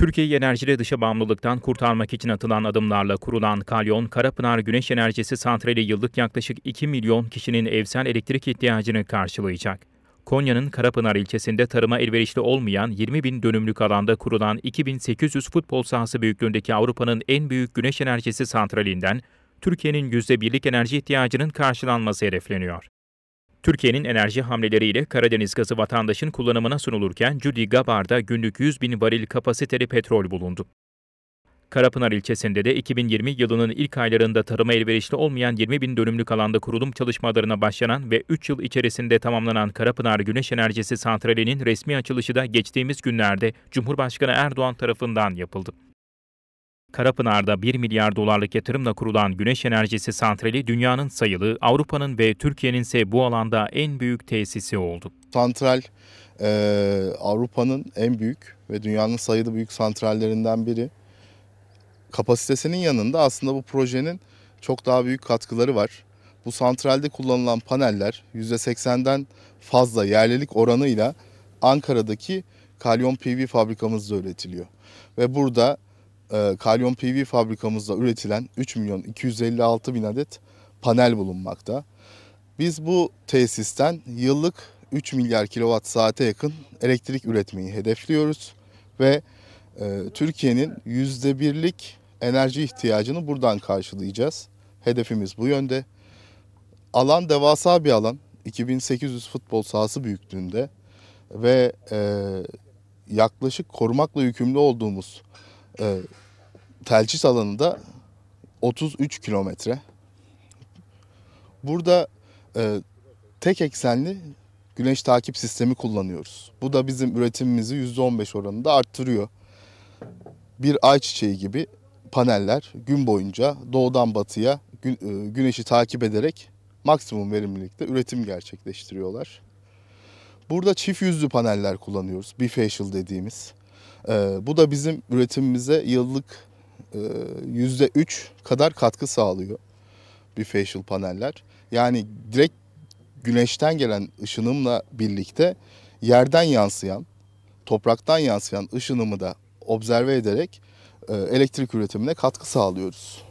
Türkiye'yi enerjide dışa bağımlılıktan kurtarmak için atılan adımlarla kurulan Kalyon, Karapınar Güneş Enerjisi Santrali yıllık yaklaşık 2 milyon kişinin evsel elektrik ihtiyacını karşılayacak. Konya'nın Karapınar ilçesinde tarıma elverişli olmayan 20 bin dönümlük alanda kurulan 2800 futbol sahası büyüklüğündeki Avrupa'nın en büyük güneş enerjisi santralinden Türkiye'nin %1'lik enerji ihtiyacının karşılanması hedefleniyor. Türkiye'nin enerji hamleleriyle Karadeniz gazı vatandaşın kullanımına sunulurken Cudi Gabar'da günlük 100 bin varil kapasiteli petrol bulundu. Karapınar ilçesinde de 2020 yılının ilk aylarında tarıma elverişli olmayan 20 bin dönümlük alanda kurulum çalışmalarına başlanan ve 3 yıl içerisinde tamamlanan Karapınar Güneş Enerjisi Santrali'nin resmi açılışı da geçtiğimiz günlerde Cumhurbaşkanı Erdoğan tarafından yapıldı. Karapınar'da 1 milyar dolarlık yatırımla kurulan güneş enerjisi santrali dünyanın sayılı, Avrupa'nın ve Türkiye'nin ise bu alanda en büyük tesisi oldu. Santral e, Avrupa'nın en büyük ve dünyanın sayılı büyük santrallerinden biri. Kapasitesinin yanında aslında bu projenin çok daha büyük katkıları var. Bu santralde kullanılan paneller %80'den fazla yerlilik oranıyla Ankara'daki Kalyon PV fabrikamızda üretiliyor. Ve burada e, Kalyon PV fabrikamızda üretilen 3 milyon 256 bin adet panel bulunmakta. Biz bu tesisten yıllık 3 milyar kilowatt saate yakın elektrik üretmeyi hedefliyoruz ve e, Türkiye'nin birlik enerji ihtiyacını buradan karşılayacağız. Hedefimiz bu yönde. Alan devasa bir alan. 2800 futbol sahası büyüklüğünde ve e, yaklaşık korumakla yükümlü olduğumuz e, telçis alanı 33 kilometre. Burada e, tek eksenli güneş takip sistemi kullanıyoruz. Bu da bizim üretimimizi %15 oranında arttırıyor. Bir ayçiçeği gibi paneller gün boyunca doğudan batıya e, güneşi takip ederek maksimum verimlilikte üretim gerçekleştiriyorlar. Burada çift yüzlü paneller kullanıyoruz. Bifacial dediğimiz. Ee, bu da bizim üretimimize yıllık %3 e, kadar katkı sağlıyor bir facial paneller. Yani direkt güneşten gelen ışınımla birlikte yerden yansıyan, topraktan yansıyan ışınımı da observe ederek e, elektrik üretimine katkı sağlıyoruz.